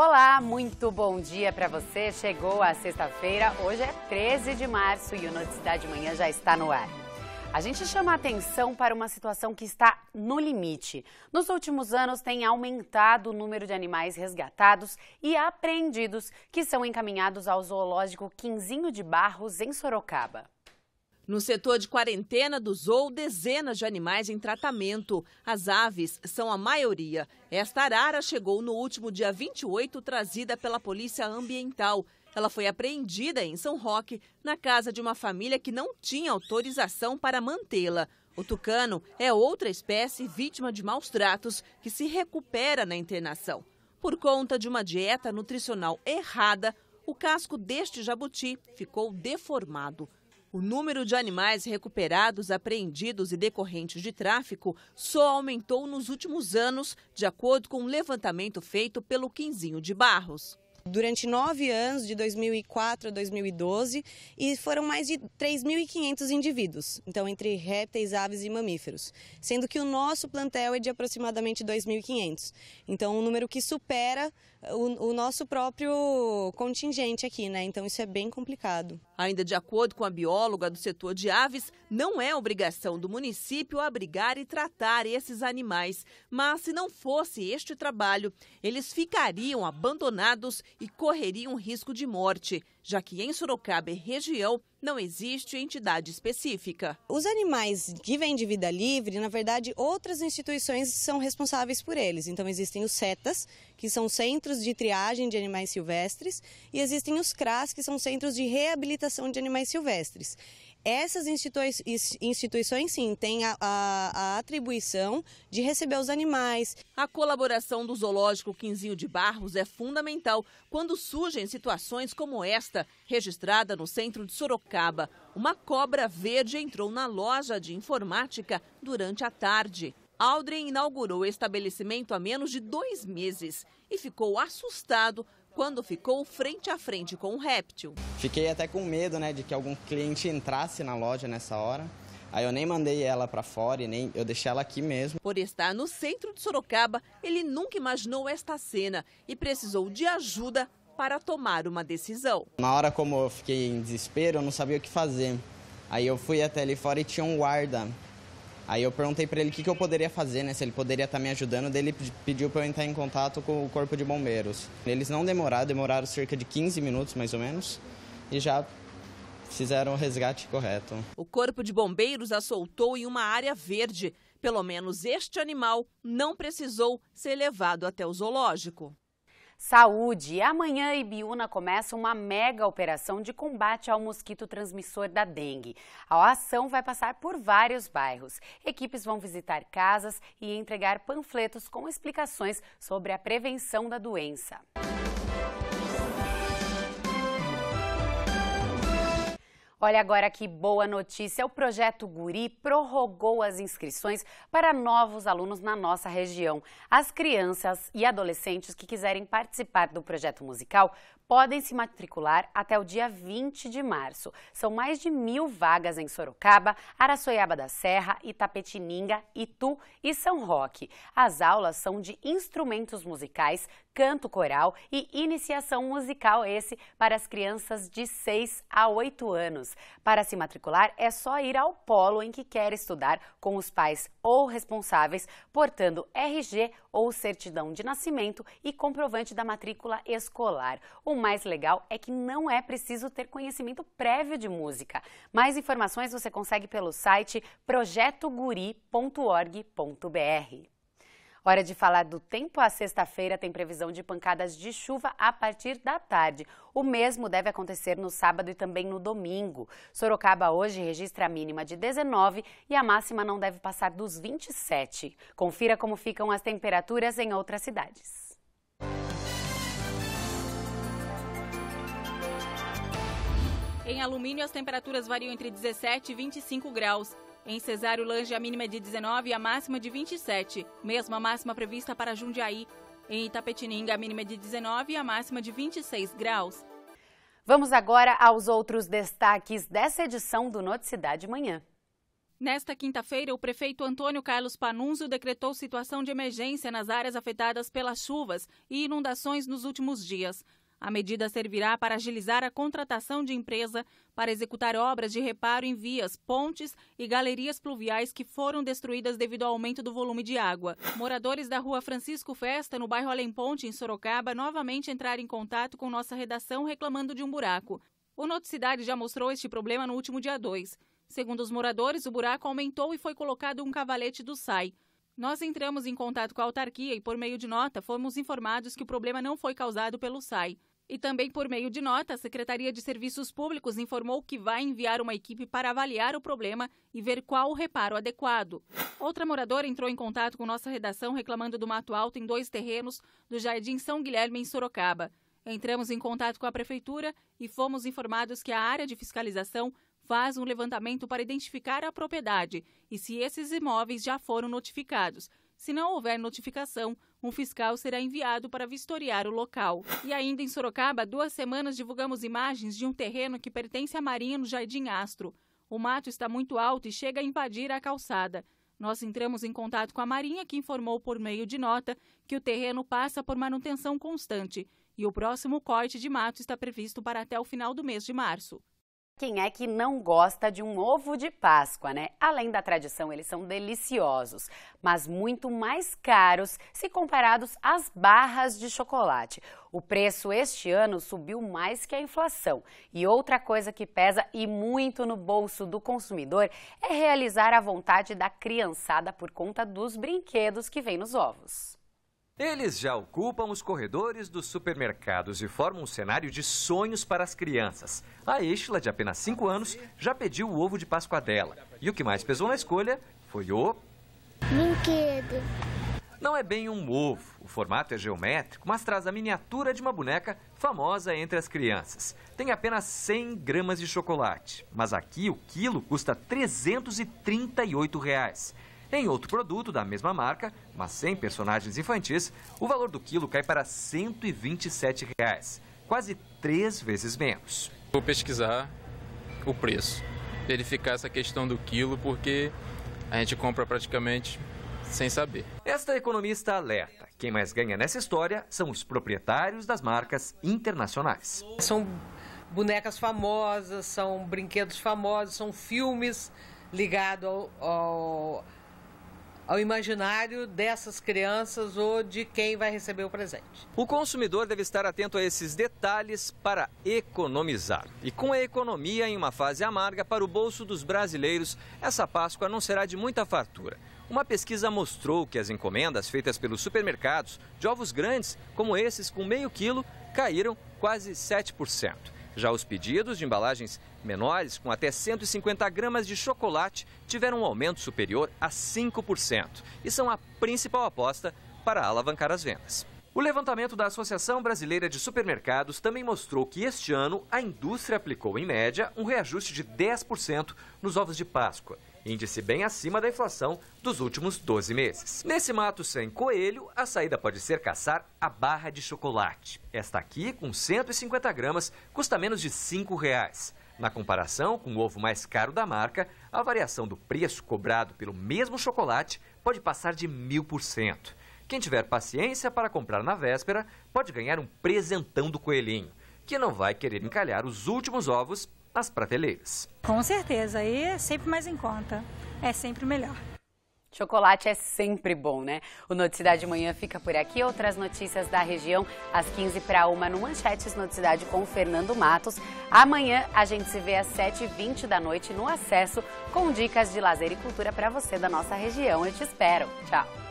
Olá, muito bom dia para você. Chegou a sexta-feira, hoje é 13 de março e o Noticidade Manhã já está no ar. A gente chama atenção para uma situação que está no limite. Nos últimos anos, tem aumentado o número de animais resgatados e apreendidos que são encaminhados ao zoológico Quinzinho de Barros, em Sorocaba. No setor de quarentena do zoo, dezenas de animais em tratamento. As aves são a maioria. Esta arara chegou no último dia 28, trazida pela Polícia Ambiental. Ela foi apreendida em São Roque, na casa de uma família que não tinha autorização para mantê-la. O tucano é outra espécie vítima de maus tratos que se recupera na internação. Por conta de uma dieta nutricional errada, o casco deste jabuti ficou deformado. O número de animais recuperados, apreendidos e decorrentes de tráfico só aumentou nos últimos anos, de acordo com um levantamento feito pelo Quinzinho de Barros durante nove anos, de 2004 a 2012, e foram mais de 3.500 indivíduos, então entre répteis, aves e mamíferos, sendo que o nosso plantel é de aproximadamente 2.500, então um número que supera o, o nosso próprio contingente aqui, né? Então isso é bem complicado. Ainda de acordo com a bióloga do setor de aves, não é obrigação do município abrigar e tratar esses animais. Mas se não fosse este trabalho, eles ficariam abandonados e correriam risco de morte já que em Sorocaba e é região não existe entidade específica. Os animais que vêm de vida livre, na verdade, outras instituições são responsáveis por eles. Então, existem os CETAS, que são centros de triagem de animais silvestres, e existem os CRAS, que são centros de reabilitação de animais silvestres. Essas institui instituições, sim, têm a, a, a atribuição de receber os animais. A colaboração do Zoológico Quinzinho de Barros é fundamental quando surgem situações como esta, registrada no centro de Sorocaba. Uma cobra verde entrou na loja de informática durante a tarde. Aldrin inaugurou o estabelecimento há menos de dois meses e ficou assustado quando ficou frente a frente com o réptil. Fiquei até com medo, né, de que algum cliente entrasse na loja nessa hora. Aí eu nem mandei ela para fora e nem eu deixei ela aqui mesmo. Por estar no centro de Sorocaba, ele nunca imaginou esta cena e precisou de ajuda para tomar uma decisão. Na hora como eu fiquei em desespero, eu não sabia o que fazer. Aí eu fui até ali fora e tinha um guarda Aí eu perguntei para ele o que, que, eu poderia fazer, né? Se ele poderia estar tá me ajudando. Daí ele pediu para eu entrar em contato com o Corpo de Bombeiros. Eles não demoraram, demoraram cerca de 15 minutos mais ou menos. E já fizeram o resgate correto. O Corpo de Bombeiros assoltou em uma área verde. Pelo menos este animal não precisou ser levado até o zoológico. Saúde. Amanhã, Ibiúna começa uma mega operação de combate ao mosquito transmissor da dengue. A ação vai passar por vários bairros. Equipes vão visitar casas e entregar panfletos com explicações sobre a prevenção da doença. Olha agora que boa notícia: o projeto Guri prorrogou as inscrições para novos alunos na nossa região. As crianças e adolescentes que quiserem participar do projeto musical podem se matricular até o dia 20 de março. São mais de mil vagas em Sorocaba, Araçoiaba da Serra, Itapetininga, Itu e São Roque. As aulas são de instrumentos musicais, canto coral e iniciação musical esse para as crianças de 6 a 8 anos. Para se matricular, é só ir ao polo em que quer estudar com os pais ou responsáveis, portando RG ou certidão de nascimento e comprovante da matrícula escolar. O mais legal é que não é preciso ter conhecimento prévio de música. Mais informações você consegue pelo site projetoguri.org.br. Hora de falar do tempo. A sexta-feira tem previsão de pancadas de chuva a partir da tarde. O mesmo deve acontecer no sábado e também no domingo. Sorocaba hoje registra a mínima de 19 e a máxima não deve passar dos 27. Confira como ficam as temperaturas em outras cidades. Em alumínio, as temperaturas variam entre 17 e 25 graus. Em Cesário Lange, a mínima é de 19 e a máxima de 27, mesma máxima prevista para Jundiaí. Em Itapetininga, a mínima é de 19 e a máxima de 26 graus. Vamos agora aos outros destaques dessa edição do Noticidade Manhã. Nesta quinta-feira, o prefeito Antônio Carlos Panunzio decretou situação de emergência nas áreas afetadas pelas chuvas e inundações nos últimos dias. A medida servirá para agilizar a contratação de empresa para executar obras de reparo em vias, pontes e galerias pluviais que foram destruídas devido ao aumento do volume de água. Moradores da rua Francisco Festa, no bairro Além Ponte, em Sorocaba, novamente entraram em contato com nossa redação reclamando de um buraco. O Noticidade já mostrou este problema no último dia 2. Segundo os moradores, o buraco aumentou e foi colocado um cavalete do SAI. Nós entramos em contato com a autarquia e, por meio de nota, fomos informados que o problema não foi causado pelo SAI. E também por meio de nota, a Secretaria de Serviços Públicos informou que vai enviar uma equipe para avaliar o problema e ver qual o reparo adequado. Outra moradora entrou em contato com nossa redação reclamando do mato alto em dois terrenos do Jardim São Guilherme, em Sorocaba. Entramos em contato com a prefeitura e fomos informados que a área de fiscalização faz um levantamento para identificar a propriedade e se esses imóveis já foram notificados. Se não houver notificação, um fiscal será enviado para vistoriar o local. E ainda em Sorocaba, duas semanas divulgamos imagens de um terreno que pertence à Marinha no Jardim Astro. O mato está muito alto e chega a invadir a calçada. Nós entramos em contato com a Marinha, que informou por meio de nota que o terreno passa por manutenção constante e o próximo corte de mato está previsto para até o final do mês de março. Quem é que não gosta de um ovo de Páscoa, né? Além da tradição, eles são deliciosos, mas muito mais caros se comparados às barras de chocolate. O preço este ano subiu mais que a inflação. E outra coisa que pesa e muito no bolso do consumidor é realizar a vontade da criançada por conta dos brinquedos que vem nos ovos. Eles já ocupam os corredores dos supermercados e formam um cenário de sonhos para as crianças. A Estela, de apenas 5 ah, anos, já pediu o ovo de Páscoa dela. E o que mais pesou na escolha foi o... Brinquedo. Não é bem um ovo. O formato é geométrico, mas traz a miniatura de uma boneca famosa entre as crianças. Tem apenas 100 gramas de chocolate, mas aqui o quilo custa R$ 338. Reais. Em outro produto da mesma marca, mas sem personagens infantis, o valor do quilo cai para R$ 127, reais, quase três vezes menos. Vou pesquisar o preço, verificar essa questão do quilo, porque a gente compra praticamente sem saber. Esta economista alerta: quem mais ganha nessa história são os proprietários das marcas internacionais. São bonecas famosas, são brinquedos famosos, são filmes ligados ao, ao ao imaginário dessas crianças ou de quem vai receber o presente. O consumidor deve estar atento a esses detalhes para economizar. E com a economia em uma fase amarga para o bolso dos brasileiros, essa Páscoa não será de muita fartura. Uma pesquisa mostrou que as encomendas feitas pelos supermercados de ovos grandes, como esses com meio quilo, caíram quase 7%. Já os pedidos de embalagens menores, com até 150 gramas de chocolate, tiveram um aumento superior a 5% e são a principal aposta para alavancar as vendas. O levantamento da Associação Brasileira de Supermercados também mostrou que este ano a indústria aplicou, em média, um reajuste de 10% nos ovos de Páscoa índice bem acima da inflação dos últimos 12 meses. Nesse mato sem coelho, a saída pode ser caçar a barra de chocolate. Esta aqui, com 150 gramas, custa menos de R$ reais. Na comparação com o ovo mais caro da marca, a variação do preço cobrado pelo mesmo chocolate pode passar de 1000%. Quem tiver paciência para comprar na véspera pode ganhar um presentão do coelhinho, que não vai querer encalhar os últimos ovos as prateleiras. Com certeza, aí é sempre mais em conta, é sempre melhor. Chocolate é sempre bom, né? O Noticidade de Manhã fica por aqui. Outras notícias da região às 15 para uma no Manchetes Noticidade com Fernando Matos. Amanhã a gente se vê às 7h20 da noite no Acesso com dicas de lazer e cultura para você da nossa região. Eu te espero. Tchau.